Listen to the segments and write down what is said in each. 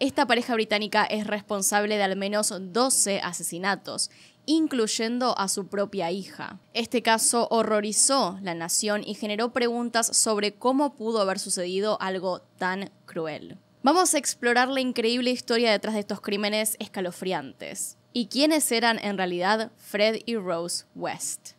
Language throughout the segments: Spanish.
Esta pareja británica es responsable de al menos 12 asesinatos, incluyendo a su propia hija. Este caso horrorizó la nación y generó preguntas sobre cómo pudo haber sucedido algo tan cruel. Vamos a explorar la increíble historia detrás de estos crímenes escalofriantes y quiénes eran en realidad Fred y Rose West.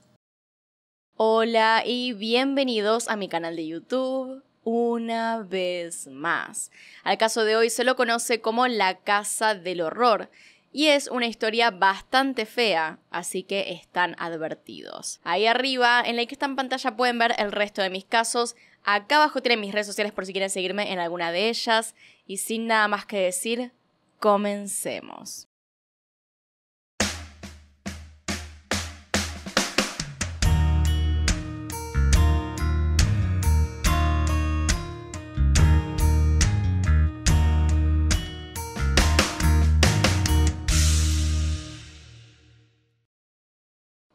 Hola y bienvenidos a mi canal de YouTube una vez más. Al caso de hoy se lo conoce como la Casa del Horror. Y es una historia bastante fea, así que están advertidos. Ahí arriba, en la que está en pantalla, pueden ver el resto de mis casos. Acá abajo tienen mis redes sociales por si quieren seguirme en alguna de ellas. Y sin nada más que decir, comencemos.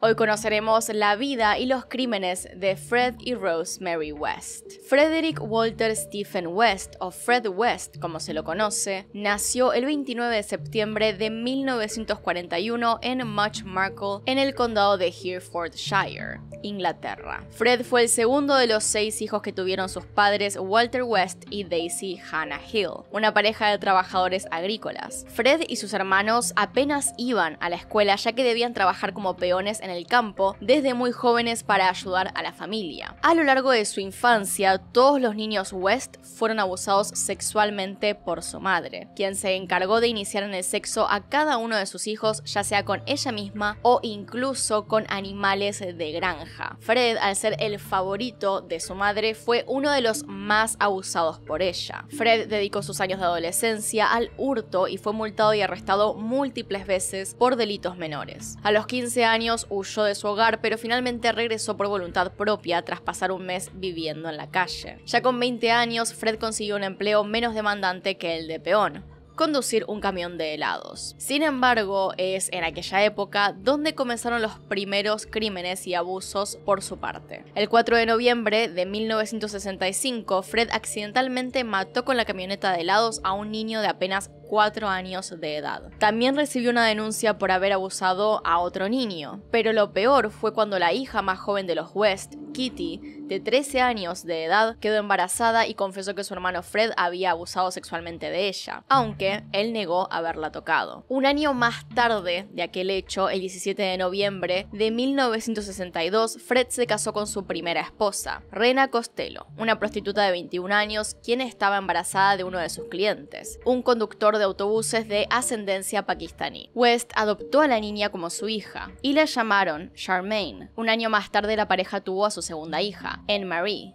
Hoy conoceremos la vida y los crímenes de Fred y Rosemary West. Frederick Walter Stephen West, o Fred West como se lo conoce, nació el 29 de septiembre de 1941 en Much Markle, en el condado de Herefordshire, Inglaterra. Fred fue el segundo de los seis hijos que tuvieron sus padres Walter West y Daisy Hannah Hill, una pareja de trabajadores agrícolas. Fred y sus hermanos apenas iban a la escuela ya que debían trabajar como peones en el el campo desde muy jóvenes para ayudar a la familia. A lo largo de su infancia, todos los niños West fueron abusados sexualmente por su madre, quien se encargó de iniciar en el sexo a cada uno de sus hijos, ya sea con ella misma o incluso con animales de granja. Fred, al ser el favorito de su madre, fue uno de los más abusados por ella. Fred dedicó sus años de adolescencia al hurto y fue multado y arrestado múltiples veces por delitos menores. A los 15 años huyó de su hogar, pero finalmente regresó por voluntad propia tras pasar un mes viviendo en la calle. Ya con 20 años, Fred consiguió un empleo menos demandante que el de peón, conducir un camión de helados. Sin embargo, es en aquella época donde comenzaron los primeros crímenes y abusos por su parte. El 4 de noviembre de 1965, Fred accidentalmente mató con la camioneta de helados a un niño de apenas 4 años de edad. También recibió una denuncia por haber abusado a otro niño, pero lo peor fue cuando la hija más joven de los West, Kitty, de 13 años de edad, quedó embarazada y confesó que su hermano Fred había abusado sexualmente de ella, aunque él negó haberla tocado. Un año más tarde de aquel hecho, el 17 de noviembre de 1962, Fred se casó con su primera esposa, Rena Costello, una prostituta de 21 años, quien estaba embarazada de uno de sus clientes, un conductor de autobuses de ascendencia pakistaní. West adoptó a la niña como su hija y la llamaron Charmaine. Un año más tarde la pareja tuvo a su segunda hija, Anne Marie.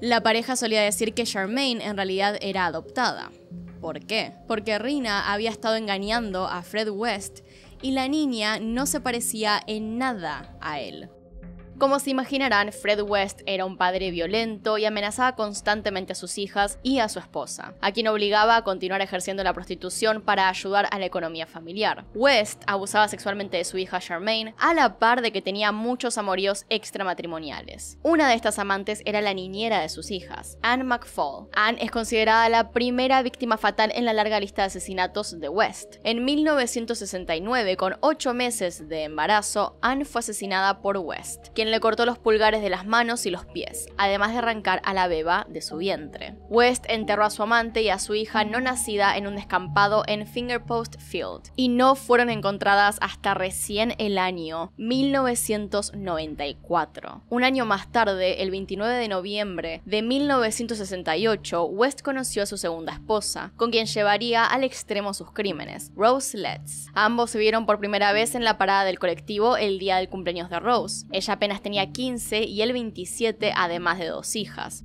La pareja solía decir que Charmaine en realidad era adoptada. ¿Por qué? Porque Rina había estado engañando a Fred West y la niña no se parecía en nada a él. Como se imaginarán, Fred West era un padre violento y amenazaba constantemente a sus hijas y a su esposa, a quien obligaba a continuar ejerciendo la prostitución para ayudar a la economía familiar. West abusaba sexualmente de su hija Charmaine, a la par de que tenía muchos amoríos extramatrimoniales. Una de estas amantes era la niñera de sus hijas, Anne McFall. Anne es considerada la primera víctima fatal en la larga lista de asesinatos de West. En 1969, con 8 meses de embarazo, Anne fue asesinada por West, quien le cortó los pulgares de las manos y los pies, además de arrancar a la beba de su vientre. West enterró a su amante y a su hija no nacida en un descampado en Fingerpost Field, y no fueron encontradas hasta recién el año 1994. Un año más tarde, el 29 de noviembre de 1968, West conoció a su segunda esposa, con quien llevaría al extremo sus crímenes, Rose Letts. Ambos se vieron por primera vez en la parada del colectivo el día del cumpleaños de Rose. Ella apenas tenía 15 y él 27, además de dos hijas.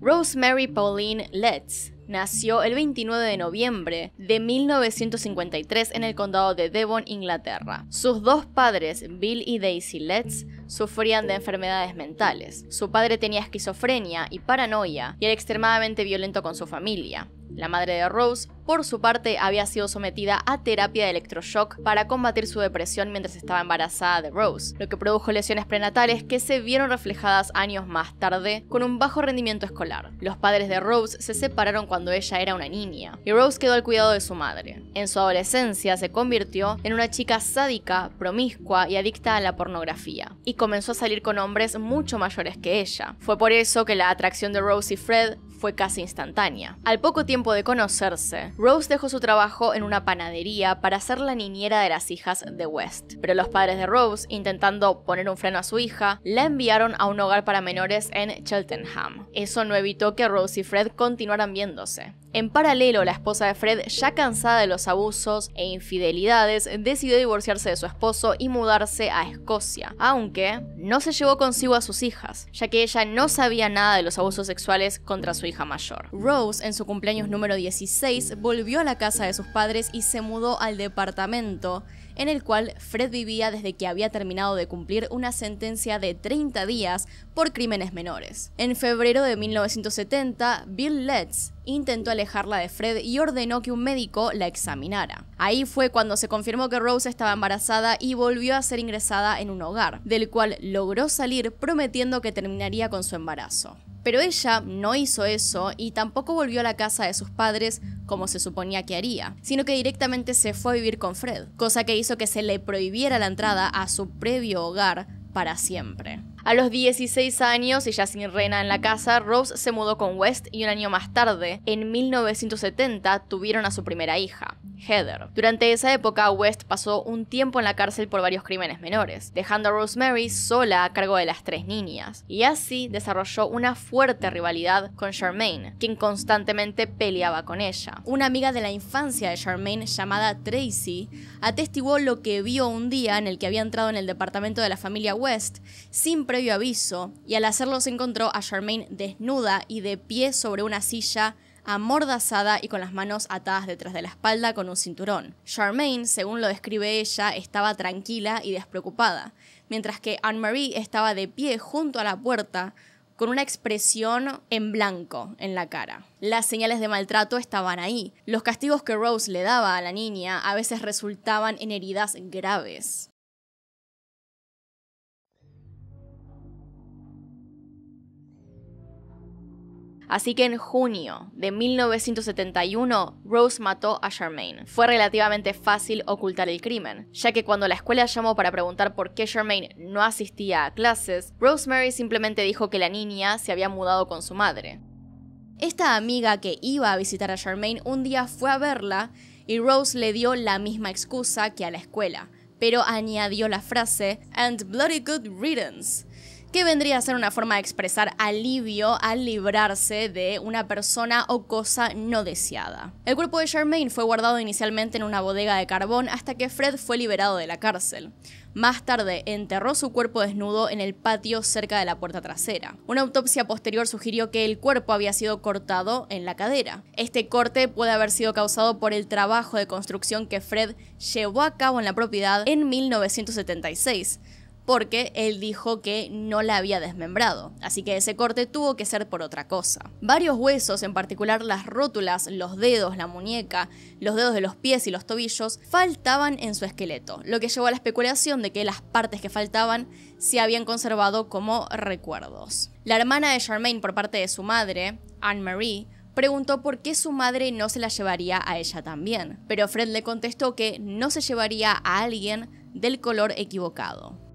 Rosemary Pauline Letts nació el 29 de noviembre de 1953 en el condado de Devon, Inglaterra. Sus dos padres, Bill y Daisy Letts, sufrían de enfermedades mentales. Su padre tenía esquizofrenia y paranoia y era extremadamente violento con su familia. La madre de Rose por su parte, había sido sometida a terapia de electroshock para combatir su depresión mientras estaba embarazada de Rose, lo que produjo lesiones prenatales que se vieron reflejadas años más tarde con un bajo rendimiento escolar. Los padres de Rose se separaron cuando ella era una niña y Rose quedó al cuidado de su madre. En su adolescencia se convirtió en una chica sádica, promiscua y adicta a la pornografía, y comenzó a salir con hombres mucho mayores que ella. Fue por eso que la atracción de Rose y Fred fue casi instantánea. Al poco tiempo de conocerse, Rose dejó su trabajo en una panadería para ser la niñera de las hijas de West, pero los padres de Rose, intentando poner un freno a su hija, la enviaron a un hogar para menores en Cheltenham. Eso no evitó que Rose y Fred continuaran viéndose. En paralelo, la esposa de Fred, ya cansada de los abusos e infidelidades, decidió divorciarse de su esposo y mudarse a Escocia, aunque no se llevó consigo a sus hijas, ya que ella no sabía nada de los abusos sexuales contra su hija mayor. Rose, en su cumpleaños número 16, volvió a la casa de sus padres y se mudó al departamento en el cual Fred vivía desde que había terminado de cumplir una sentencia de 30 días por crímenes menores. En febrero de 1970, Bill Letts intentó alejarla de Fred y ordenó que un médico la examinara. Ahí fue cuando se confirmó que Rose estaba embarazada y volvió a ser ingresada en un hogar, del cual logró salir prometiendo que terminaría con su embarazo. Pero ella no hizo eso y tampoco volvió a la casa de sus padres como se suponía que haría, sino que directamente se fue a vivir con Fred, cosa que hizo que se le prohibiera la entrada a su previo hogar para siempre. A los 16 años y ya sin reina en la casa, Rose se mudó con West y un año más tarde, en 1970, tuvieron a su primera hija, Heather. Durante esa época, West pasó un tiempo en la cárcel por varios crímenes menores, dejando a Rosemary sola a cargo de las tres niñas, y así desarrolló una fuerte rivalidad con Charmaine, quien constantemente peleaba con ella. Una amiga de la infancia de Charmaine llamada Tracy atestiguó lo que vio un día en el que había entrado en el departamento de la familia West sin aviso y al hacerlo se encontró a Charmaine desnuda y de pie sobre una silla amordazada y con las manos atadas detrás de la espalda con un cinturón. Charmaine, según lo describe ella, estaba tranquila y despreocupada, mientras que Anne-Marie estaba de pie junto a la puerta con una expresión en blanco en la cara. Las señales de maltrato estaban ahí. Los castigos que Rose le daba a la niña a veces resultaban en heridas graves. Así que en junio de 1971, Rose mató a Charmaine. Fue relativamente fácil ocultar el crimen, ya que cuando la escuela llamó para preguntar por qué Charmaine no asistía a clases, Rosemary simplemente dijo que la niña se había mudado con su madre. Esta amiga que iba a visitar a Charmaine un día fue a verla y Rose le dio la misma excusa que a la escuela, pero añadió la frase, and bloody good riddance, que vendría a ser una forma de expresar alivio al librarse de una persona o cosa no deseada. El cuerpo de Charmaine fue guardado inicialmente en una bodega de carbón hasta que Fred fue liberado de la cárcel. Más tarde, enterró su cuerpo desnudo en el patio cerca de la puerta trasera. Una autopsia posterior sugirió que el cuerpo había sido cortado en la cadera. Este corte puede haber sido causado por el trabajo de construcción que Fred llevó a cabo en la propiedad en 1976 porque él dijo que no la había desmembrado, así que ese corte tuvo que ser por otra cosa. Varios huesos, en particular las rótulas, los dedos, la muñeca, los dedos de los pies y los tobillos, faltaban en su esqueleto, lo que llevó a la especulación de que las partes que faltaban se habían conservado como recuerdos. La hermana de Charmaine por parte de su madre, Anne-Marie, preguntó por qué su madre no se la llevaría a ella también, pero Fred le contestó que no se llevaría a alguien del color equivocado.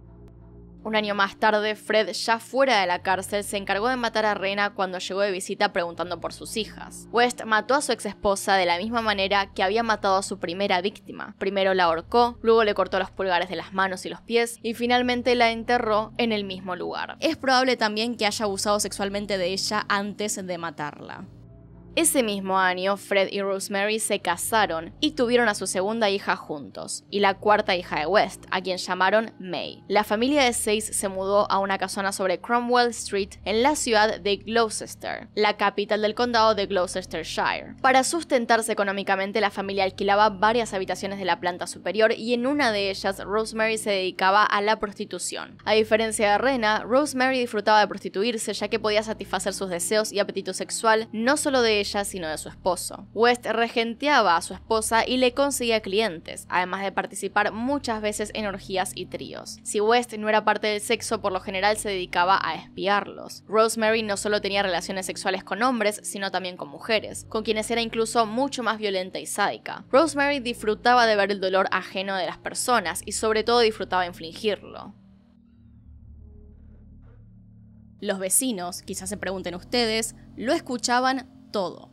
Un año más tarde, Fred, ya fuera de la cárcel, se encargó de matar a Rena cuando llegó de visita preguntando por sus hijas. West mató a su ex esposa de la misma manera que había matado a su primera víctima. Primero la ahorcó, luego le cortó los pulgares de las manos y los pies y finalmente la enterró en el mismo lugar. Es probable también que haya abusado sexualmente de ella antes de matarla. Ese mismo año, Fred y Rosemary se casaron y tuvieron a su segunda hija juntos, y la cuarta hija de West, a quien llamaron May. La familia de seis se mudó a una casona sobre Cromwell Street en la ciudad de Gloucester, la capital del condado de Gloucestershire. Para sustentarse económicamente, la familia alquilaba varias habitaciones de la planta superior y en una de ellas Rosemary se dedicaba a la prostitución. A diferencia de Rena, Rosemary disfrutaba de prostituirse ya que podía satisfacer sus deseos y apetito sexual no solo de sino de su esposo. West regenteaba a su esposa y le conseguía clientes, además de participar muchas veces en orgías y tríos. Si West no era parte del sexo, por lo general se dedicaba a espiarlos. Rosemary no solo tenía relaciones sexuales con hombres, sino también con mujeres, con quienes era incluso mucho más violenta y sádica. Rosemary disfrutaba de ver el dolor ajeno de las personas y sobre todo disfrutaba infligirlo. Los vecinos, quizás se pregunten ustedes, lo escuchaban todo.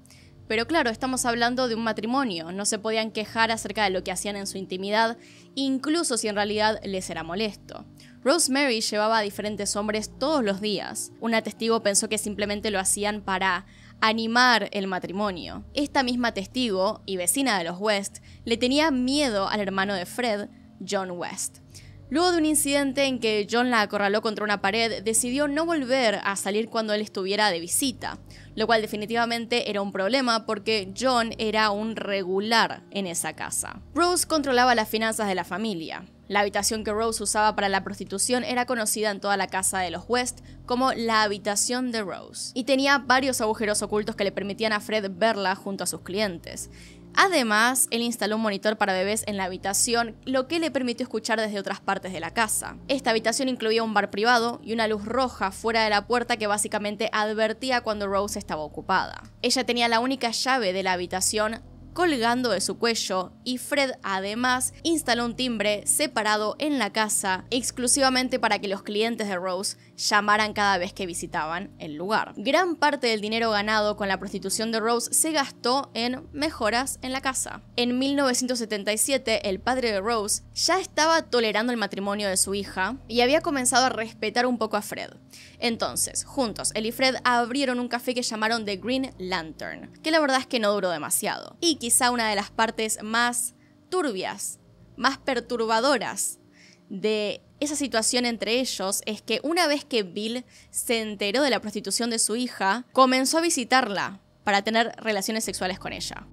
Pero claro, estamos hablando de un matrimonio, no se podían quejar acerca de lo que hacían en su intimidad, incluso si en realidad les era molesto. Rosemary llevaba a diferentes hombres todos los días. Una testigo pensó que simplemente lo hacían para animar el matrimonio. Esta misma testigo, y vecina de los West, le tenía miedo al hermano de Fred, John West. Luego de un incidente en que John la acorraló contra una pared, decidió no volver a salir cuando él estuviera de visita, lo cual definitivamente era un problema porque John era un regular en esa casa. Rose controlaba las finanzas de la familia. La habitación que Rose usaba para la prostitución era conocida en toda la casa de los West como la habitación de Rose, y tenía varios agujeros ocultos que le permitían a Fred verla junto a sus clientes. Además, él instaló un monitor para bebés en la habitación, lo que le permitió escuchar desde otras partes de la casa. Esta habitación incluía un bar privado y una luz roja fuera de la puerta que básicamente advertía cuando Rose estaba ocupada. Ella tenía la única llave de la habitación colgando de su cuello y Fred además instaló un timbre separado en la casa exclusivamente para que los clientes de Rose llamaran cada vez que visitaban el lugar. Gran parte del dinero ganado con la prostitución de Rose se gastó en mejoras en la casa. En 1977 el padre de Rose ya estaba tolerando el matrimonio de su hija y había comenzado a respetar un poco a Fred. Entonces, juntos, él y Fred abrieron un café que llamaron The Green Lantern, que la verdad es que no duró demasiado quizá una de las partes más turbias, más perturbadoras de esa situación entre ellos es que una vez que Bill se enteró de la prostitución de su hija, comenzó a visitarla para tener relaciones sexuales con ella.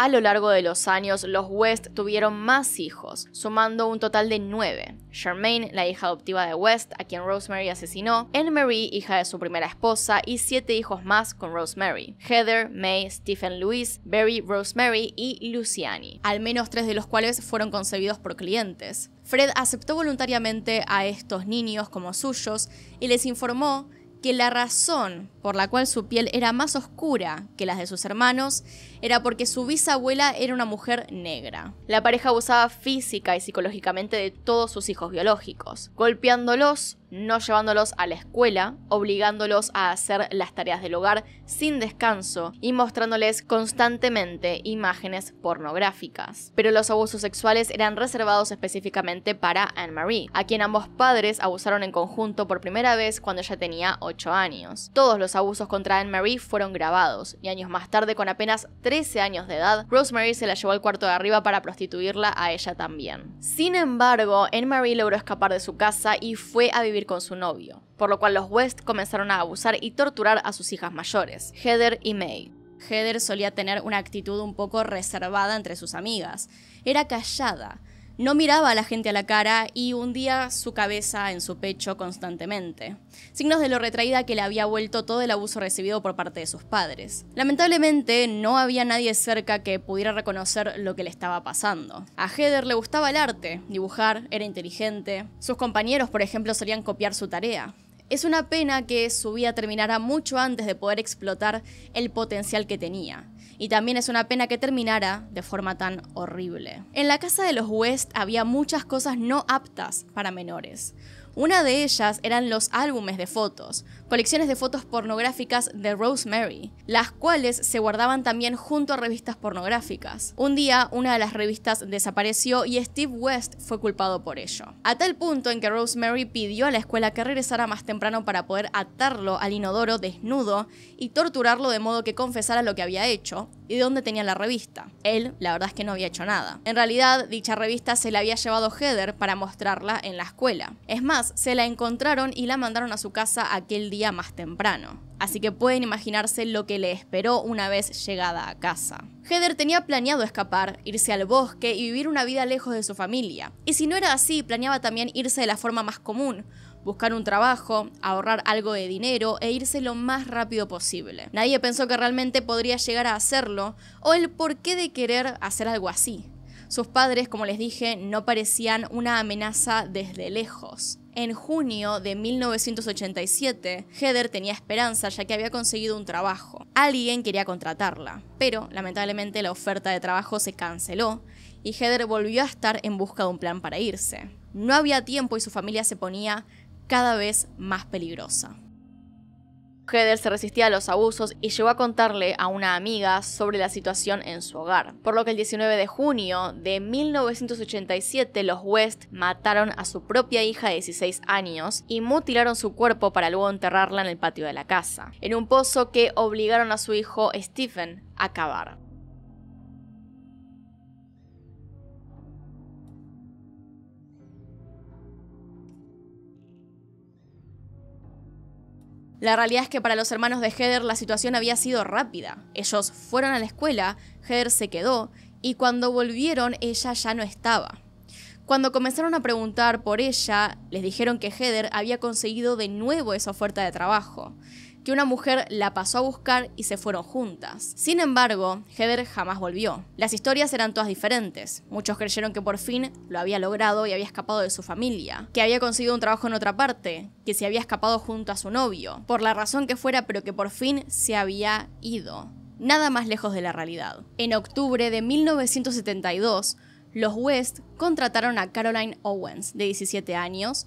A lo largo de los años, los West tuvieron más hijos, sumando un total de nueve. Charmaine, la hija adoptiva de West, a quien Rosemary asesinó, Anne-Marie, hija de su primera esposa, y siete hijos más con Rosemary, Heather, May, Stephen Louis, Barry, Rosemary y Luciani, al menos tres de los cuales fueron concebidos por clientes. Fred aceptó voluntariamente a estos niños como suyos y les informó que la razón por la cual su piel era más oscura que las de sus hermanos era porque su bisabuela era una mujer negra. La pareja abusaba física y psicológicamente de todos sus hijos biológicos, golpeándolos, no llevándolos a la escuela, obligándolos a hacer las tareas del hogar sin descanso y mostrándoles constantemente imágenes pornográficas. Pero los abusos sexuales eran reservados específicamente para Anne-Marie, a quien ambos padres abusaron en conjunto por primera vez cuando ella tenía 8 años. Todos los abusos contra Anne-Marie fueron grabados, y años más tarde, con apenas 13 años de edad, Rosemary se la llevó al cuarto de arriba para prostituirla a ella también. Sin embargo, Anne-Marie logró escapar de su casa y fue a vivir con su novio, por lo cual los West comenzaron a abusar y torturar a sus hijas mayores, Heather y May. Heather solía tener una actitud un poco reservada entre sus amigas. Era callada, no miraba a la gente a la cara y hundía su cabeza en su pecho constantemente. Signos de lo retraída que le había vuelto todo el abuso recibido por parte de sus padres. Lamentablemente, no había nadie cerca que pudiera reconocer lo que le estaba pasando. A Heather le gustaba el arte, dibujar, era inteligente. Sus compañeros, por ejemplo, solían copiar su tarea. Es una pena que su vida terminara mucho antes de poder explotar el potencial que tenía y también es una pena que terminara de forma tan horrible. En la casa de los West había muchas cosas no aptas para menores. Una de ellas eran los álbumes de fotos, colecciones de fotos pornográficas de Rosemary, las cuales se guardaban también junto a revistas pornográficas. Un día, una de las revistas desapareció y Steve West fue culpado por ello. A tal punto en que Rosemary pidió a la escuela que regresara más temprano para poder atarlo al inodoro desnudo y torturarlo de modo que confesara lo que había hecho, y de dónde tenía la revista. Él, la verdad es que no había hecho nada. En realidad, dicha revista se la había llevado Heather para mostrarla en la escuela. Es más, se la encontraron y la mandaron a su casa aquel día más temprano. Así que pueden imaginarse lo que le esperó una vez llegada a casa. Heather tenía planeado escapar, irse al bosque y vivir una vida lejos de su familia. Y si no era así, planeaba también irse de la forma más común, buscar un trabajo, ahorrar algo de dinero e irse lo más rápido posible. Nadie pensó que realmente podría llegar a hacerlo o el porqué de querer hacer algo así. Sus padres, como les dije, no parecían una amenaza desde lejos. En junio de 1987, Heather tenía esperanza ya que había conseguido un trabajo. Alguien quería contratarla, pero lamentablemente la oferta de trabajo se canceló y Heather volvió a estar en busca de un plan para irse. No había tiempo y su familia se ponía cada vez más peligrosa. Heather se resistía a los abusos y llegó a contarle a una amiga sobre la situación en su hogar, por lo que el 19 de junio de 1987 los West mataron a su propia hija de 16 años y mutilaron su cuerpo para luego enterrarla en el patio de la casa, en un pozo que obligaron a su hijo Stephen a cavar. La realidad es que para los hermanos de Heather la situación había sido rápida. Ellos fueron a la escuela, Heather se quedó y cuando volvieron ella ya no estaba. Cuando comenzaron a preguntar por ella, les dijeron que Heather había conseguido de nuevo esa oferta de trabajo que una mujer la pasó a buscar y se fueron juntas. Sin embargo, Heather jamás volvió. Las historias eran todas diferentes. Muchos creyeron que por fin lo había logrado y había escapado de su familia, que había conseguido un trabajo en otra parte, que se había escapado junto a su novio, por la razón que fuera, pero que por fin se había ido. Nada más lejos de la realidad. En octubre de 1972, los West contrataron a Caroline Owens, de 17 años,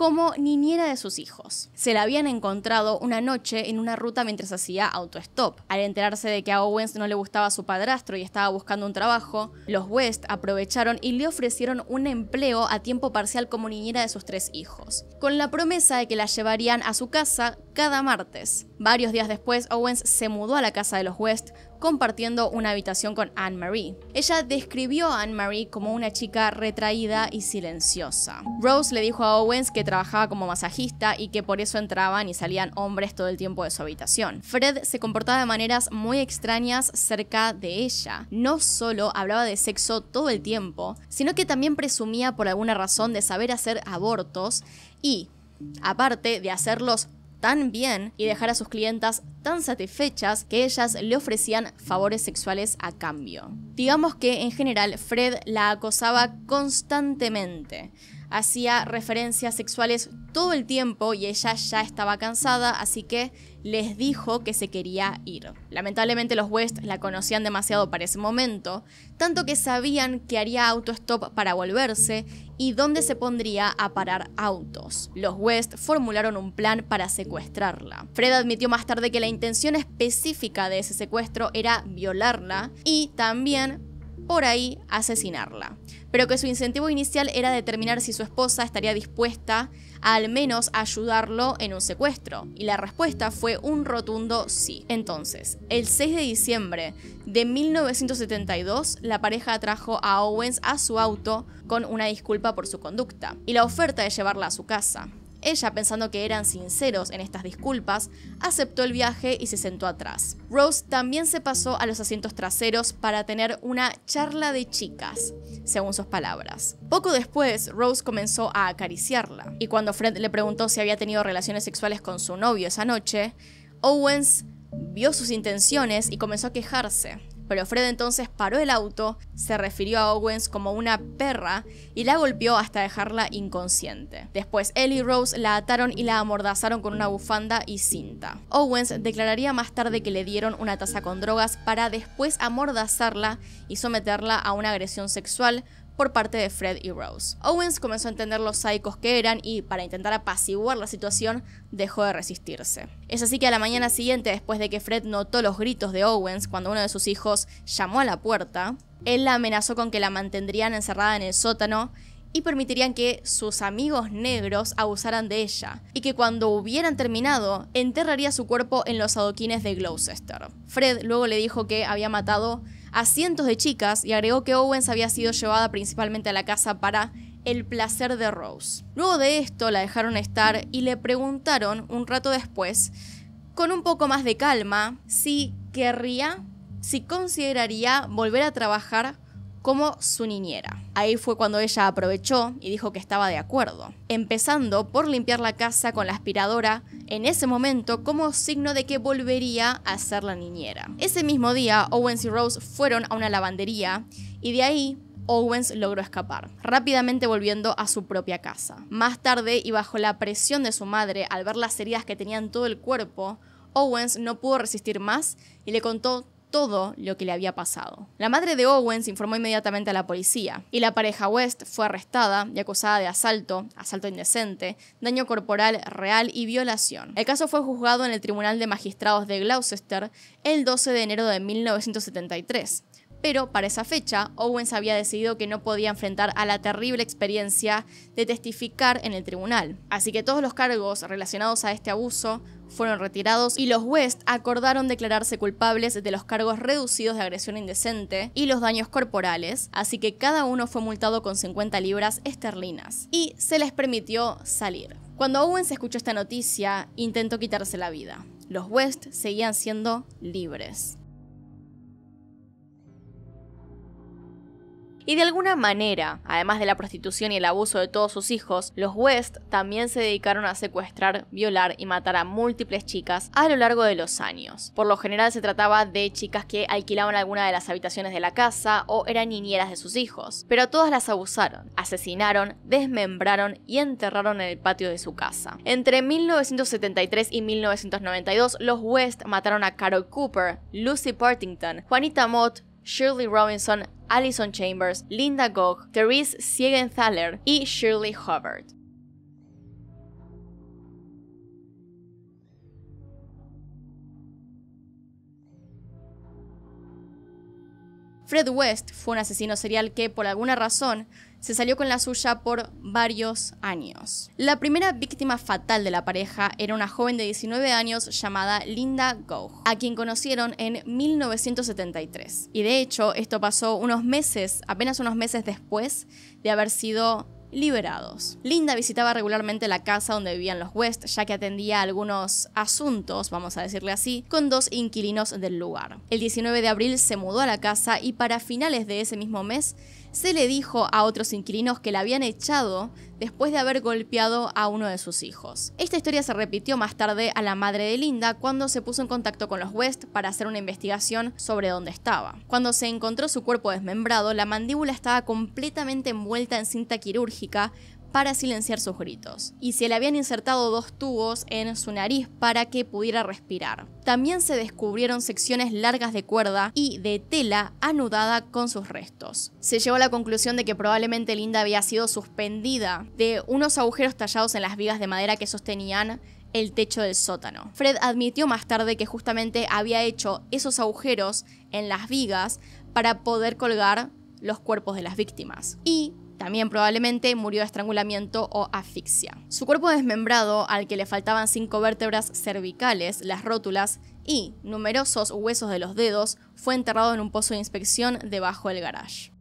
como niñera de sus hijos. Se la habían encontrado una noche en una ruta mientras hacía autostop. Al enterarse de que a Owens no le gustaba su padrastro y estaba buscando un trabajo, los West aprovecharon y le ofrecieron un empleo a tiempo parcial como niñera de sus tres hijos, con la promesa de que la llevarían a su casa cada martes. Varios días después, Owens se mudó a la casa de los West, compartiendo una habitación con Anne Marie. Ella describió a Anne Marie como una chica retraída y silenciosa. Rose le dijo a Owens que trabajaba como masajista y que por eso entraban y salían hombres todo el tiempo de su habitación. Fred se comportaba de maneras muy extrañas cerca de ella. No solo hablaba de sexo todo el tiempo, sino que también presumía por alguna razón de saber hacer abortos y, aparte de hacerlos tan bien y dejar a sus clientas tan satisfechas que ellas le ofrecían favores sexuales a cambio. Digamos que en general Fred la acosaba constantemente hacía referencias sexuales todo el tiempo y ella ya estaba cansada, así que les dijo que se quería ir. Lamentablemente los West la conocían demasiado para ese momento, tanto que sabían que haría autostop para volverse y dónde se pondría a parar autos. Los West formularon un plan para secuestrarla. Fred admitió más tarde que la intención específica de ese secuestro era violarla y también por ahí asesinarla, pero que su incentivo inicial era determinar si su esposa estaría dispuesta a al menos ayudarlo en un secuestro, y la respuesta fue un rotundo sí. Entonces, el 6 de diciembre de 1972, la pareja trajo a Owens a su auto con una disculpa por su conducta y la oferta de llevarla a su casa. Ella, pensando que eran sinceros en estas disculpas, aceptó el viaje y se sentó atrás. Rose también se pasó a los asientos traseros para tener una charla de chicas, según sus palabras. Poco después, Rose comenzó a acariciarla, y cuando Fred le preguntó si había tenido relaciones sexuales con su novio esa noche, Owens vio sus intenciones y comenzó a quejarse pero Fred entonces paró el auto, se refirió a Owens como una perra y la golpeó hasta dejarla inconsciente. Después él y Rose la ataron y la amordazaron con una bufanda y cinta. Owens declararía más tarde que le dieron una taza con drogas para después amordazarla y someterla a una agresión sexual por parte de Fred y Rose. Owens comenzó a entender los psicos que eran y, para intentar apaciguar la situación, dejó de resistirse. Es así que a la mañana siguiente, después de que Fred notó los gritos de Owens cuando uno de sus hijos llamó a la puerta, él la amenazó con que la mantendrían encerrada en el sótano y permitirían que sus amigos negros abusaran de ella, y que cuando hubieran terminado, enterraría su cuerpo en los adoquines de Gloucester. Fred luego le dijo que había matado a cientos de chicas y agregó que Owens había sido llevada principalmente a la casa para el placer de Rose. Luego de esto la dejaron estar y le preguntaron un rato después, con un poco más de calma, si querría, si consideraría volver a trabajar como su niñera. Ahí fue cuando ella aprovechó y dijo que estaba de acuerdo, empezando por limpiar la casa con la aspiradora en ese momento como signo de que volvería a ser la niñera. Ese mismo día, Owens y Rose fueron a una lavandería y de ahí Owens logró escapar, rápidamente volviendo a su propia casa. Más tarde, y bajo la presión de su madre al ver las heridas que tenía en todo el cuerpo, Owens no pudo resistir más y le contó todo lo que le había pasado. La madre de Owens informó inmediatamente a la policía y la pareja West fue arrestada y acusada de asalto, asalto indecente, daño corporal real y violación. El caso fue juzgado en el Tribunal de Magistrados de Gloucester el 12 de enero de 1973. Pero para esa fecha, Owens había decidido que no podía enfrentar a la terrible experiencia de testificar en el tribunal. Así que todos los cargos relacionados a este abuso fueron retirados y los West acordaron declararse culpables de los cargos reducidos de agresión indecente y los daños corporales, así que cada uno fue multado con 50 libras esterlinas y se les permitió salir. Cuando Owens escuchó esta noticia, intentó quitarse la vida. Los West seguían siendo libres. Y de alguna manera, además de la prostitución y el abuso de todos sus hijos, los West también se dedicaron a secuestrar, violar y matar a múltiples chicas a lo largo de los años. Por lo general se trataba de chicas que alquilaban alguna de las habitaciones de la casa o eran niñeras de sus hijos, pero todas las abusaron, asesinaron, desmembraron y enterraron en el patio de su casa. Entre 1973 y 1992, los West mataron a Carol Cooper, Lucy Partington, Juanita Mott, Shirley Robinson, Alison Chambers, Linda Gogg, Therese Siegenthaler y Shirley Hubbard. Fred West fue un asesino serial que, por alguna razón, se salió con la suya por varios años. La primera víctima fatal de la pareja era una joven de 19 años llamada Linda Gough, a quien conocieron en 1973. Y de hecho, esto pasó unos meses, apenas unos meses después de haber sido liberados. Linda visitaba regularmente la casa donde vivían los West, ya que atendía algunos asuntos, vamos a decirle así, con dos inquilinos del lugar. El 19 de abril se mudó a la casa y para finales de ese mismo mes se le dijo a otros inquilinos que la habían echado después de haber golpeado a uno de sus hijos. Esta historia se repitió más tarde a la madre de Linda cuando se puso en contacto con los West para hacer una investigación sobre dónde estaba. Cuando se encontró su cuerpo desmembrado, la mandíbula estaba completamente envuelta en cinta quirúrgica para silenciar sus gritos, y se le habían insertado dos tubos en su nariz para que pudiera respirar. También se descubrieron secciones largas de cuerda y de tela anudada con sus restos. Se llegó a la conclusión de que probablemente Linda había sido suspendida de unos agujeros tallados en las vigas de madera que sostenían el techo del sótano. Fred admitió más tarde que justamente había hecho esos agujeros en las vigas para poder colgar los cuerpos de las víctimas. Y también probablemente murió de estrangulamiento o asfixia. Su cuerpo desmembrado, al que le faltaban cinco vértebras cervicales, las rótulas y numerosos huesos de los dedos, fue enterrado en un pozo de inspección debajo del garage.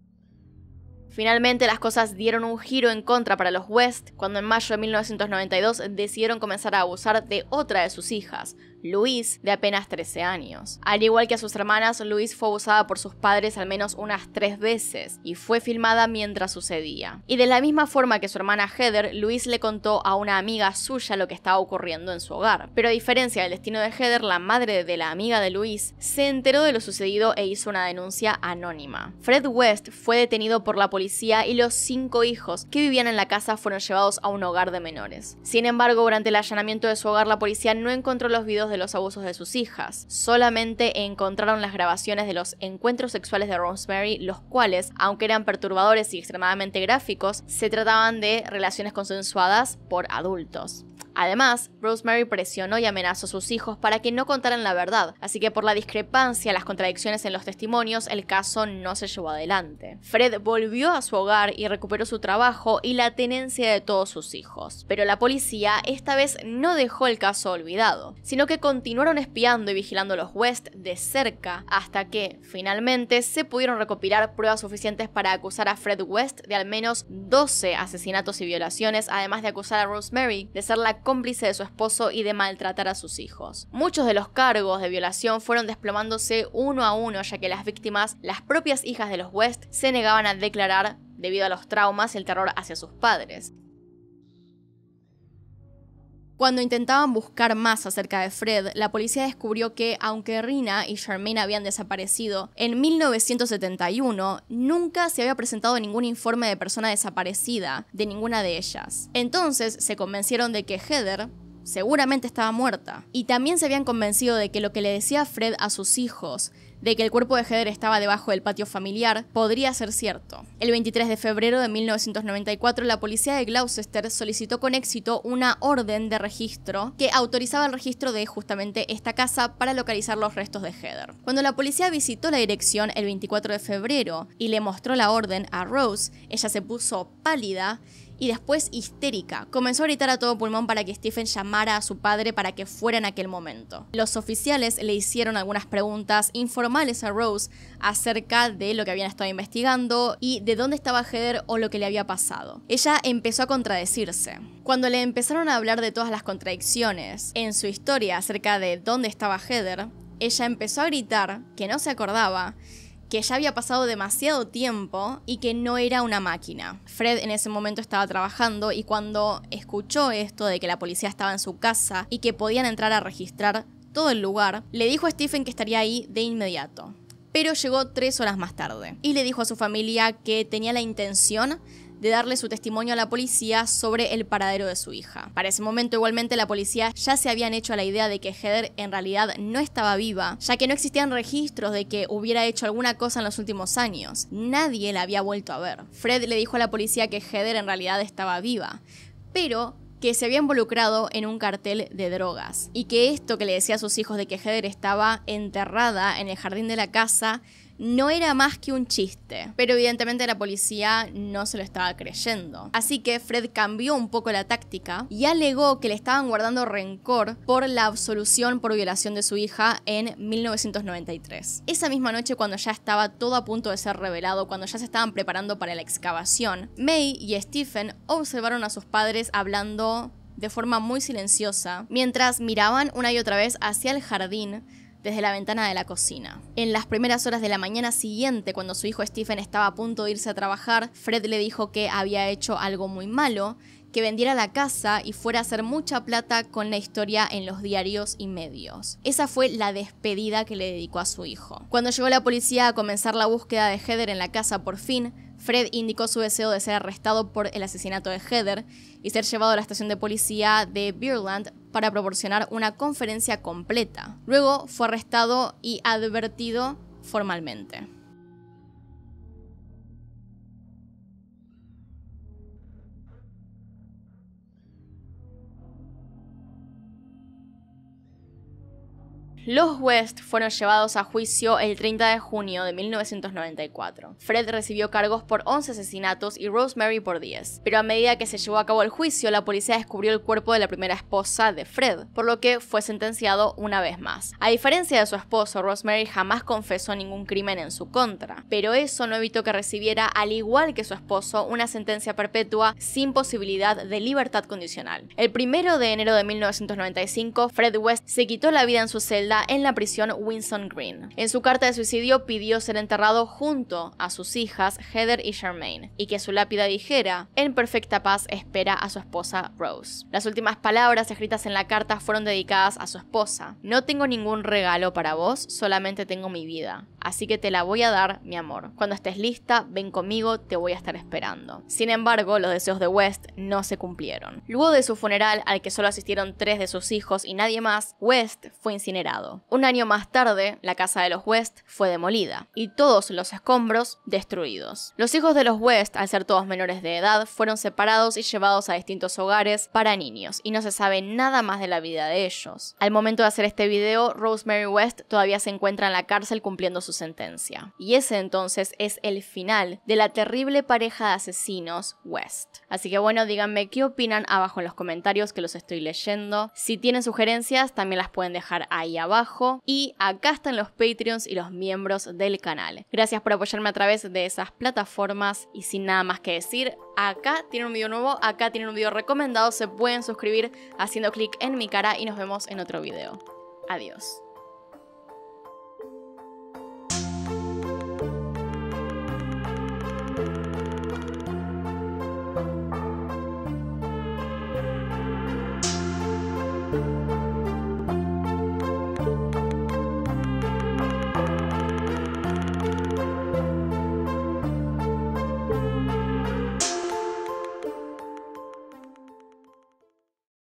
Finalmente las cosas dieron un giro en contra para los West cuando en mayo de 1992 decidieron comenzar a abusar de otra de sus hijas, Luis, de apenas 13 años. Al igual que a sus hermanas, Luis fue abusada por sus padres al menos unas tres veces y fue filmada mientras sucedía. Y de la misma forma que su hermana Heather, Luis le contó a una amiga suya lo que estaba ocurriendo en su hogar. Pero a diferencia del destino de Heather, la madre de la amiga de Luis se enteró de lo sucedido e hizo una denuncia anónima. Fred West fue detenido por la policía y los cinco hijos que vivían en la casa fueron llevados a un hogar de menores. Sin embargo, durante el allanamiento de su hogar, la policía no encontró los videos de los abusos de sus hijas. Solamente encontraron las grabaciones de los encuentros sexuales de Rosemary, los cuales, aunque eran perturbadores y extremadamente gráficos, se trataban de relaciones consensuadas por adultos. Además, Rosemary presionó y amenazó a sus hijos para que no contaran la verdad, así que por la discrepancia, las contradicciones en los testimonios, el caso no se llevó adelante. Fred volvió a su hogar y recuperó su trabajo y la tenencia de todos sus hijos, pero la policía esta vez no dejó el caso olvidado, sino que continuaron espiando y vigilando a los West de cerca hasta que, finalmente, se pudieron recopilar pruebas suficientes para acusar a Fred West de al menos 12 asesinatos y violaciones, además de acusar a Rosemary de ser la cómplice de su esposo y de maltratar a sus hijos. Muchos de los cargos de violación fueron desplomándose uno a uno ya que las víctimas, las propias hijas de los West, se negaban a declarar debido a los traumas y el terror hacia sus padres. Cuando intentaban buscar más acerca de Fred, la policía descubrió que, aunque Rina y Charmaine habían desaparecido, en 1971 nunca se había presentado ningún informe de persona desaparecida de ninguna de ellas. Entonces se convencieron de que Heather seguramente estaba muerta. Y también se habían convencido de que lo que le decía Fred a sus hijos de que el cuerpo de Heather estaba debajo del patio familiar podría ser cierto. El 23 de febrero de 1994, la policía de Gloucester solicitó con éxito una orden de registro que autorizaba el registro de justamente esta casa para localizar los restos de Heather. Cuando la policía visitó la dirección el 24 de febrero y le mostró la orden a Rose, ella se puso pálida y después histérica. Comenzó a gritar a todo pulmón para que Stephen llamara a su padre para que fuera en aquel momento. Los oficiales le hicieron algunas preguntas informales a Rose acerca de lo que habían estado investigando y de dónde estaba Heather o lo que le había pasado. Ella empezó a contradecirse. Cuando le empezaron a hablar de todas las contradicciones en su historia acerca de dónde estaba Heather, ella empezó a gritar que no se acordaba que ya había pasado demasiado tiempo y que no era una máquina. Fred en ese momento estaba trabajando y cuando escuchó esto de que la policía estaba en su casa y que podían entrar a registrar todo el lugar, le dijo a Stephen que estaría ahí de inmediato. Pero llegó tres horas más tarde y le dijo a su familia que tenía la intención de darle su testimonio a la policía sobre el paradero de su hija. Para ese momento igualmente la policía ya se habían hecho a la idea de que Heather en realidad no estaba viva, ya que no existían registros de que hubiera hecho alguna cosa en los últimos años. Nadie la había vuelto a ver. Fred le dijo a la policía que Heather en realidad estaba viva, pero que se había involucrado en un cartel de drogas y que esto que le decía a sus hijos de que Heather estaba enterrada en el jardín de la casa no era más que un chiste, pero evidentemente la policía no se lo estaba creyendo. Así que Fred cambió un poco la táctica y alegó que le estaban guardando rencor por la absolución por violación de su hija en 1993. Esa misma noche cuando ya estaba todo a punto de ser revelado, cuando ya se estaban preparando para la excavación, May y Stephen observaron a sus padres hablando de forma muy silenciosa, mientras miraban una y otra vez hacia el jardín desde la ventana de la cocina. En las primeras horas de la mañana siguiente, cuando su hijo Stephen estaba a punto de irse a trabajar, Fred le dijo que había hecho algo muy malo, que vendiera la casa y fuera a hacer mucha plata con la historia en los diarios y medios. Esa fue la despedida que le dedicó a su hijo. Cuando llegó la policía a comenzar la búsqueda de Heather en la casa por fin, Fred indicó su deseo de ser arrestado por el asesinato de Heather y ser llevado a la estación de policía de Birland para proporcionar una conferencia completa. Luego fue arrestado y advertido formalmente. Los West fueron llevados a juicio el 30 de junio de 1994. Fred recibió cargos por 11 asesinatos y Rosemary por 10, pero a medida que se llevó a cabo el juicio, la policía descubrió el cuerpo de la primera esposa de Fred, por lo que fue sentenciado una vez más. A diferencia de su esposo, Rosemary jamás confesó ningún crimen en su contra, pero eso no evitó que recibiera, al igual que su esposo, una sentencia perpetua sin posibilidad de libertad condicional. El 1 de enero de 1995, Fred West se quitó la vida en su celda en la prisión Winston Green. En su carta de suicidio pidió ser enterrado junto a sus hijas Heather y Charmaine y que su lápida dijera, en perfecta paz espera a su esposa Rose. Las últimas palabras escritas en la carta fueron dedicadas a su esposa. No tengo ningún regalo para vos, solamente tengo mi vida. Así que te la voy a dar, mi amor. Cuando estés lista, ven conmigo, te voy a estar esperando. Sin embargo, los deseos de West no se cumplieron. Luego de su funeral, al que solo asistieron tres de sus hijos y nadie más, West fue incinerado. Un año más tarde, la casa de los West fue demolida y todos los escombros destruidos. Los hijos de los West, al ser todos menores de edad, fueron separados y llevados a distintos hogares para niños y no se sabe nada más de la vida de ellos. Al momento de hacer este video, Rosemary West todavía se encuentra en la cárcel cumpliendo su sentencia. Y ese entonces es el final de la terrible pareja de asesinos West. Así que bueno, díganme qué opinan abajo en los comentarios que los estoy leyendo. Si tienen sugerencias, también las pueden dejar ahí abajo. Y acá están los Patreons y los miembros del canal. Gracias por apoyarme a través de esas plataformas y sin nada más que decir, acá tienen un video nuevo, acá tienen un video recomendado, se pueden suscribir haciendo clic en mi cara y nos vemos en otro video. Adiós.